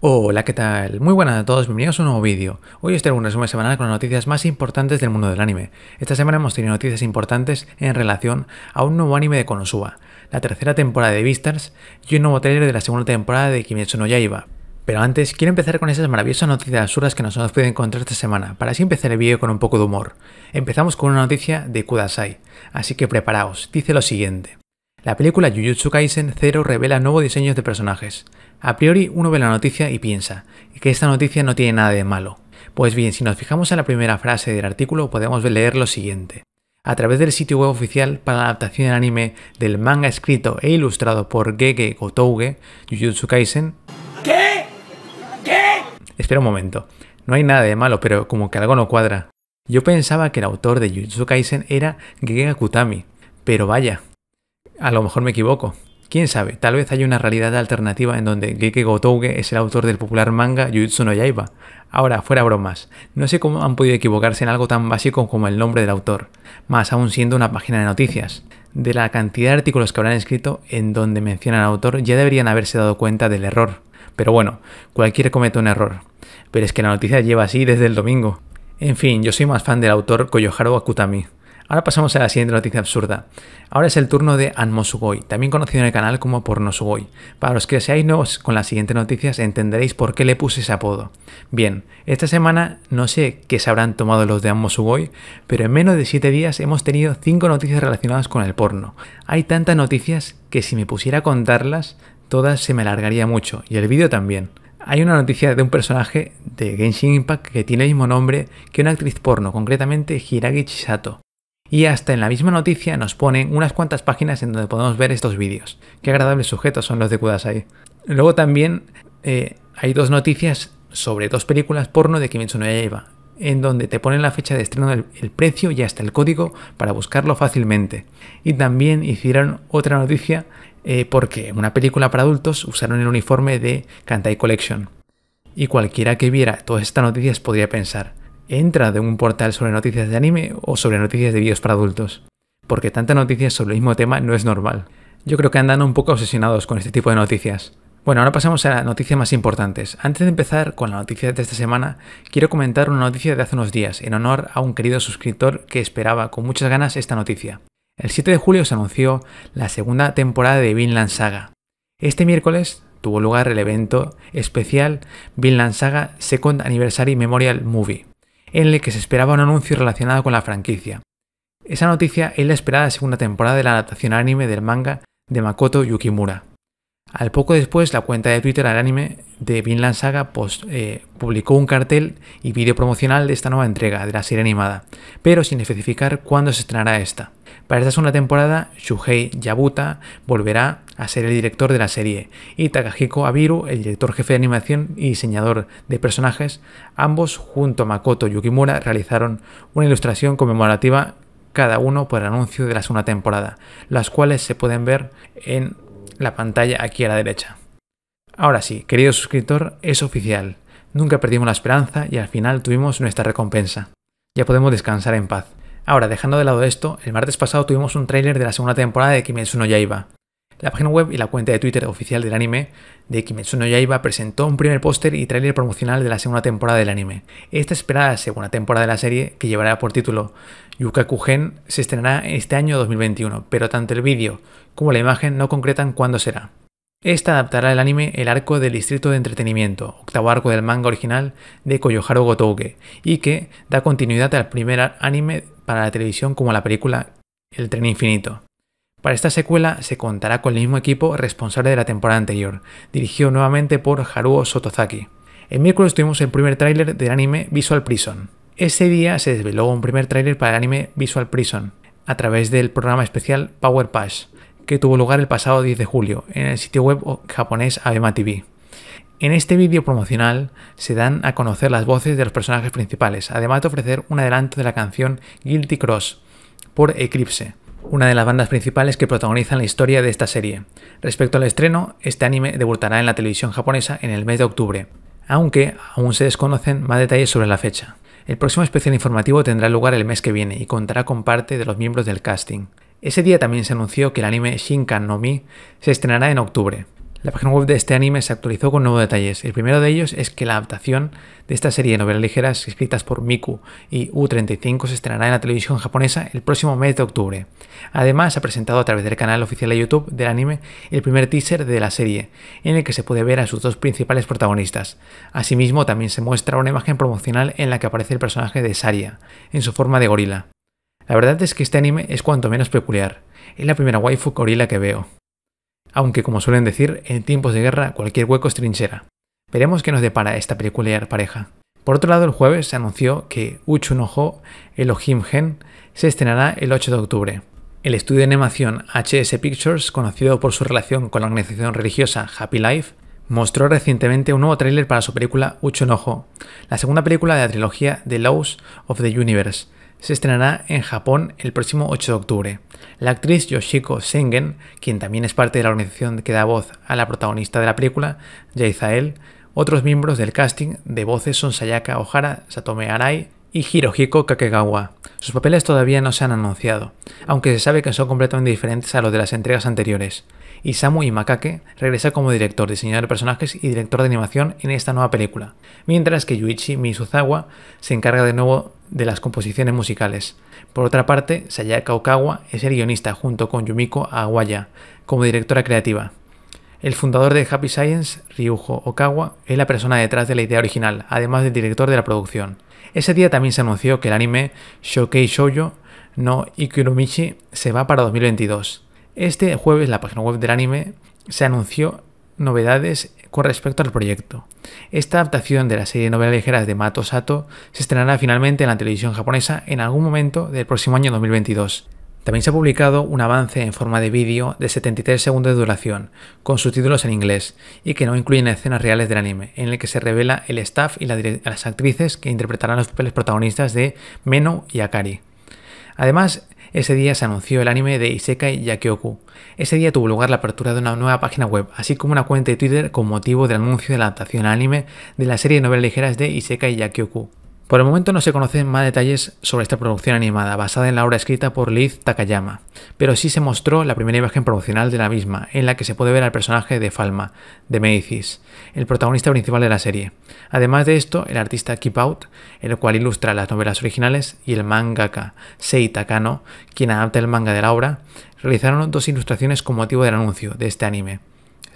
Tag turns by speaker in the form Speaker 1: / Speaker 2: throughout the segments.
Speaker 1: Hola, ¿qué tal? Muy buenas a todos, bienvenidos a un nuevo vídeo. Hoy os traigo un resumen semanal con las noticias más importantes del mundo del anime. Esta semana hemos tenido noticias importantes en relación a un nuevo anime de Konosuba, la tercera temporada de Beastars y un nuevo trailer de la segunda temporada de Kimetsu no Yaiba. Pero antes, quiero empezar con esas maravillosas noticias absurdas que nos hemos podido encontrar esta semana, para así empezar el vídeo con un poco de humor. Empezamos con una noticia de Kudasai, así que preparaos, dice lo siguiente. La película Jujutsu Kaisen 0 revela nuevos diseños de personajes. A priori uno ve la noticia y piensa que esta noticia no tiene nada de malo. Pues bien, si nos fijamos en la primera frase del artículo podemos leer lo siguiente. A través del sitio web oficial para la adaptación en anime del manga escrito e ilustrado por Gege Gotouge, Jujutsu Kaisen... ¿Qué? ¿Qué? Espera un momento. No hay nada de malo, pero como que algo no cuadra. Yo pensaba que el autor de Jujutsu Kaisen era Gege Akutami, pero vaya, a lo mejor me equivoco. Quién sabe, tal vez haya una realidad alternativa en donde Geke Gotouge es el autor del popular manga Jujutsu no Yaiba. Ahora, fuera bromas, no sé cómo han podido equivocarse en algo tan básico como el nombre del autor, más aún siendo una página de noticias. De la cantidad de artículos que habrán escrito en donde mencionan al autor ya deberían haberse dado cuenta del error. Pero bueno, cualquiera comete un error. Pero es que la noticia lleva así desde el domingo. En fin, yo soy más fan del autor Koyoharu Akutami. Ahora pasamos a la siguiente noticia absurda. Ahora es el turno de Anmosugoi, también conocido en el canal como Pornosugoi. Para los que seáis nuevos con las siguientes noticias entenderéis por qué le puse ese apodo. Bien, esta semana no sé qué se habrán tomado los de Anmosugoi, pero en menos de 7 días hemos tenido 5 noticias relacionadas con el porno. Hay tantas noticias que si me pusiera a contarlas, todas se me alargaría mucho, y el vídeo también hay una noticia de un personaje de Genshin Impact que tiene el mismo nombre que una actriz porno, concretamente Hiragi Chisato. Y hasta en la misma noticia nos ponen unas cuantas páginas en donde podemos ver estos vídeos. Qué agradables sujetos son los de ahí Luego también eh, hay dos noticias sobre dos películas porno de Kimetsu no en donde te ponen la fecha de estreno, el, precio y hasta el código para buscarlo fácilmente. Y también hicieron otra noticia eh, porque una película para adultos usaron el uniforme de Kantai Collection. Y cualquiera que viera todas estas noticias podría pensar, entra de un portal sobre noticias de anime o sobre noticias de vídeos para adultos, porque tanta noticias sobre el mismo tema no es normal. Yo creo que andan un poco obsesionados con este tipo de noticias. Bueno, ahora pasamos a las noticias más importantes. Antes de empezar con la noticia de esta semana, quiero comentar una noticia de hace unos días, en honor a un querido suscriptor que esperaba con muchas ganas esta noticia. El 7 de julio se anunció la segunda temporada de Vinland Saga. Este miércoles tuvo lugar el evento especial Vinland Saga Second Anniversary Memorial Movie en el que se esperaba un anuncio relacionado con la franquicia. Esa noticia es la esperada segunda temporada de la adaptación anime del manga de Makoto Yukimura. Al poco después, la cuenta de Twitter al anime de Vinland Saga eh, publicó un cartel y vídeo promocional de esta nueva entrega de la serie animada, pero sin especificar cuándo se estrenará esta. Para esta segunda temporada, Shuhei Yabuta volverá a ser el director de la serie y Takahiko Abiru, el director jefe de animación y diseñador de personajes, ambos junto a Makoto Yukimura realizaron una ilustración conmemorativa cada uno por el anuncio de la segunda temporada, las cuales se pueden ver en la pantalla aquí a la derecha. Ahora sí, querido suscriptor, es oficial. Nunca perdimos la esperanza y al final tuvimos nuestra recompensa. Ya podemos descansar en paz. Ahora, dejando de lado esto, el martes pasado tuvimos un tráiler de la segunda temporada de Kimetsu no Yaiba. La página web y la cuenta de Twitter oficial del anime de Kimetsu no Yaiba presentó un primer póster y tráiler promocional de la segunda temporada del anime. Esta esperada segunda temporada de la serie, que llevará por título Yukaku-gen, se estrenará este año 2021, pero tanto el vídeo como la imagen no concretan cuándo será. Esta adaptará el anime el arco del distrito de entretenimiento, octavo arco del manga original de Koyoharu Gotouge, y que da continuidad al primer anime para la televisión como la película El tren infinito. Para esta secuela se contará con el mismo equipo responsable de la temporada anterior, dirigido nuevamente por Haruo Sotozaki. El miércoles tuvimos el primer tráiler del anime Visual Prison. Ese día se desveló un primer tráiler para el anime Visual Prison, a través del programa especial Power Pass, que tuvo lugar el pasado 10 de julio en el sitio web japonés Abema TV. En este vídeo promocional se dan a conocer las voces de los personajes principales, además de ofrecer un adelanto de la canción Guilty Cross por Eclipse, una de las bandas principales que protagonizan la historia de esta serie. Respecto al estreno, este anime debutará en la televisión japonesa en el mes de octubre, aunque aún se desconocen más detalles sobre la fecha. El próximo especial informativo tendrá lugar el mes que viene y contará con parte de los miembros del casting. Ese día también se anunció que el anime Shinkan no Mi se estrenará en octubre. La página web de este anime se actualizó con nuevos detalles. El primero de ellos es que la adaptación de esta serie de novelas ligeras escritas por Miku y U35 se estrenará en la televisión japonesa el próximo mes de octubre. Además, ha presentado a través del canal oficial de YouTube del anime el primer teaser de la serie, en el que se puede ver a sus dos principales protagonistas. Asimismo, también se muestra una imagen promocional en la que aparece el personaje de Saria, en su forma de gorila. La verdad es que este anime es cuanto menos peculiar. Es la primera waifu gorila que veo aunque como suelen decir, en tiempos de guerra cualquier hueco es trinchera. Veremos qué nos depara esta peculiar pareja. Por otro lado, el jueves se anunció que Uchu no Elohim Gen se estrenará el 8 de octubre. El estudio de animación HS Pictures, conocido por su relación con la organización religiosa Happy Life, mostró recientemente un nuevo tráiler para su película Ucho Nojo, la segunda película de la trilogía The Laws of the Universe, se estrenará en Japón el próximo 8 de octubre. La actriz Yoshiko Sengen, quien también es parte de la organización que da voz a la protagonista de la película, Jaizael, otros miembros del casting de voces son Sayaka Ohara, Satome Arai y Hirohiko Kakegawa. Sus papeles todavía no se han anunciado, aunque se sabe que son completamente diferentes a los de las entregas anteriores. Isamu Imakake regresa como director, diseñador de personajes y director de animación en esta nueva película, mientras que Yuichi Misuzawa se encarga de nuevo de las composiciones musicales. Por otra parte, Sayaka Okawa es el guionista junto con Yumiko Aguaya como directora creativa. El fundador de Happy Science, Ryujo Okawa, es la persona detrás de la idea original, además del director de la producción. Ese día también se anunció que el anime Shokei Shoujo no Ikurumichi se va para 2022. Este jueves la página web del anime se anunció novedades con respecto al proyecto. Esta adaptación de la serie de novelas ligeras de Mato Sato se estrenará finalmente en la televisión japonesa en algún momento del próximo año 2022. También se ha publicado un avance en forma de vídeo de 73 segundos de duración, con subtítulos en inglés, y que no incluyen escenas reales del anime, en el que se revela el staff y las actrices que interpretarán los papeles protagonistas de Meno y Akari. Además, ese día se anunció el anime de Isekai Yakyoku. Ese día tuvo lugar la apertura de una nueva página web, así como una cuenta de Twitter con motivo del anuncio de la adaptación al anime de la serie de novelas ligeras de Isekai Yakyoku. Por el momento no se conocen más detalles sobre esta producción animada, basada en la obra escrita por Liz Takayama, pero sí se mostró la primera imagen promocional de la misma, en la que se puede ver al personaje de Falma, de Medicis, el protagonista principal de la serie. Además de esto, el artista Keep Out, el cual ilustra las novelas originales, y el mangaka Sei Takano, quien adapta el manga de la obra, realizaron dos ilustraciones con motivo del anuncio de este anime.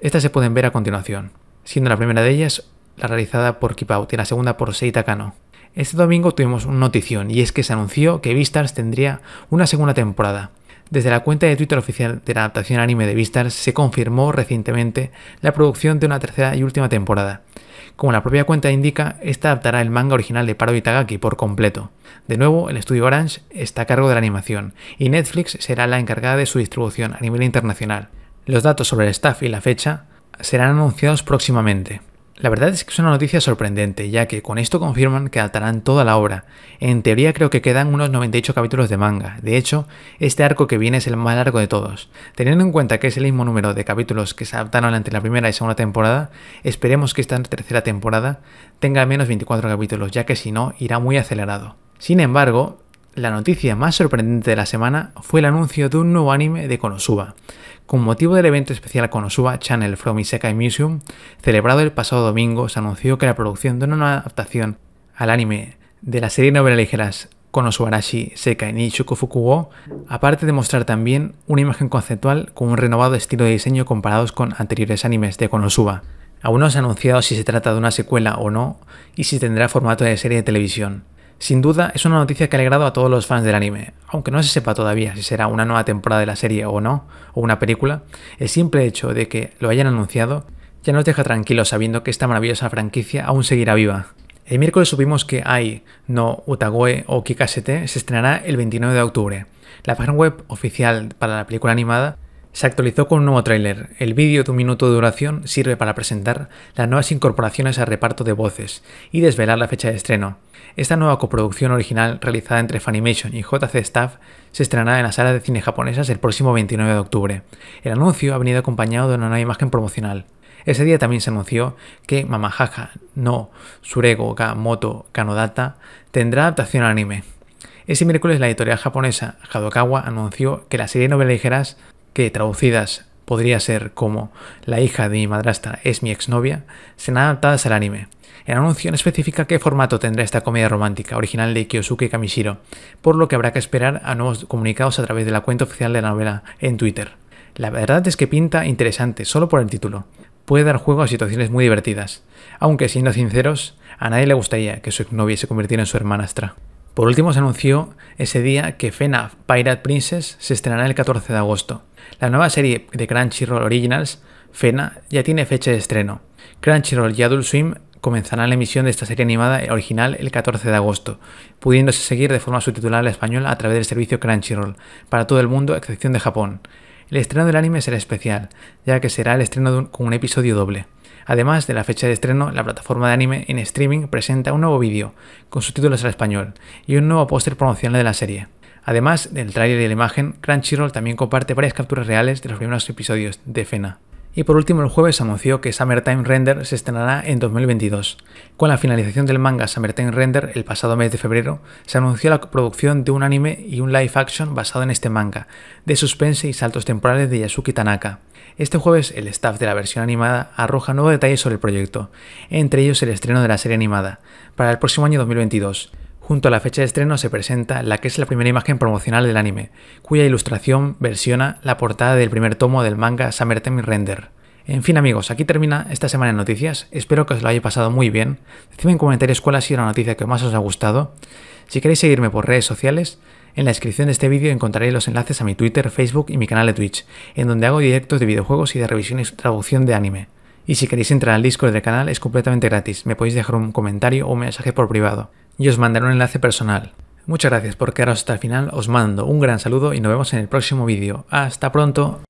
Speaker 1: Estas se pueden ver a continuación, siendo la primera de ellas la realizada por Keep Out y la segunda por Sei Takano. Este domingo tuvimos una notición y es que se anunció que Beastars tendría una segunda temporada. Desde la cuenta de Twitter oficial de la adaptación anime de Beastars se confirmó recientemente la producción de una tercera y última temporada. Como la propia cuenta indica, esta adaptará el manga original de Paro Itagaki por completo. De nuevo, el estudio Orange está a cargo de la animación y Netflix será la encargada de su distribución a nivel internacional. Los datos sobre el staff y la fecha serán anunciados próximamente. La verdad es que es una noticia sorprendente, ya que con esto confirman que adaptarán toda la obra. En teoría creo que quedan unos 98 capítulos de manga. De hecho, este arco que viene es el más largo de todos. Teniendo en cuenta que es el mismo número de capítulos que se adaptaron entre la primera y segunda temporada, esperemos que esta tercera temporada tenga menos 24 capítulos, ya que si no, irá muy acelerado. Sin embargo, la noticia más sorprendente de la semana fue el anuncio de un nuevo anime de Konosuba. Con motivo del evento especial Konosuba Channel from Isekai Museum, celebrado el pasado domingo, se anunció que la producción de una adaptación al anime de la serie novela novelas ligeras Konosubarashi Sekai ni Fukuwo, aparte de mostrar también una imagen conceptual con un renovado estilo de diseño comparados con anteriores animes de Konosuba. Aún no se ha anunciado si se trata de una secuela o no y si tendrá formato de serie de televisión. Sin duda, es una noticia que ha alegrado a todos los fans del anime, aunque no se sepa todavía si será una nueva temporada de la serie o no, o una película, el simple hecho de que lo hayan anunciado ya nos deja tranquilos sabiendo que esta maravillosa franquicia aún seguirá viva. El miércoles supimos que Ai no Utagoe o Kikasete se estrenará el 29 de octubre. La página web oficial para la película animada se actualizó con un nuevo tráiler. El vídeo de un minuto de duración sirve para presentar las nuevas incorporaciones al reparto de voces y desvelar la fecha de estreno. Esta nueva coproducción original realizada entre Funimation y JC Staff se estrenará en las salas de cine japonesas el próximo 29 de octubre. El anuncio ha venido acompañado de una nueva imagen promocional. Ese día también se anunció que Mamajaja no Surego ga Moto Kanodata tendrá adaptación al anime. Ese miércoles la editorial japonesa Hadokawa anunció que la serie de novelas ligeras que traducidas podría ser como La hija de mi madrastra es mi exnovia, serán adaptadas al anime. El anuncio no especifica qué formato tendrá esta comedia romántica original de Kiyosuke Kamishiro, por lo que habrá que esperar a nuevos comunicados a través de la cuenta oficial de la novela en Twitter. La verdad es que pinta interesante solo por el título. Puede dar juego a situaciones muy divertidas, aunque siendo sinceros, a nadie le gustaría que su exnovia se convirtiera en su hermanastra. Por último, se anunció ese día que Fena Pirate Princess se estrenará el 14 de agosto. La nueva serie de Crunchyroll Originals, FENA, ya tiene fecha de estreno. Crunchyroll y Adult Swim comenzarán la emisión de esta serie animada original el 14 de agosto, pudiéndose seguir de forma subtitulada al español a través del servicio Crunchyroll, para todo el mundo a excepción de Japón. El estreno del anime será especial, ya que será el estreno con un episodio doble. Además de la fecha de estreno, la plataforma de anime en streaming presenta un nuevo vídeo, con subtítulos al español, y un nuevo póster promocional de la serie. Además del tráiler y la imagen, Crunchyroll también comparte varias capturas reales de los primeros episodios de Fena. Y por último, el jueves anunció que Summertime Render se estrenará en 2022. Con la finalización del manga Summertime Render el pasado mes de febrero, se anunció la producción de un anime y un live action basado en este manga, de suspense y saltos temporales de Yasuki Tanaka. Este jueves, el staff de la versión animada arroja nuevos detalles sobre el proyecto, entre ellos el estreno de la serie animada, para el próximo año 2022. Junto a la fecha de estreno se presenta la que es la primera imagen promocional del anime, cuya ilustración versiona la portada del primer tomo del manga Summertime Render. En fin amigos, aquí termina esta semana de noticias, espero que os lo haya pasado muy bien, decidme en comentarios cuál ha sido la noticia que más os ha gustado, si queréis seguirme por redes sociales, en la descripción de este vídeo encontraréis los enlaces a mi Twitter, Facebook y mi canal de Twitch, en donde hago directos de videojuegos y de revisión y traducción de anime. Y si queréis entrar al Discord del canal es completamente gratis, me podéis dejar un comentario o un mensaje por privado y os mandaré un enlace personal. Muchas gracias por quedaros hasta el final, os mando un gran saludo y nos vemos en el próximo vídeo. ¡Hasta pronto!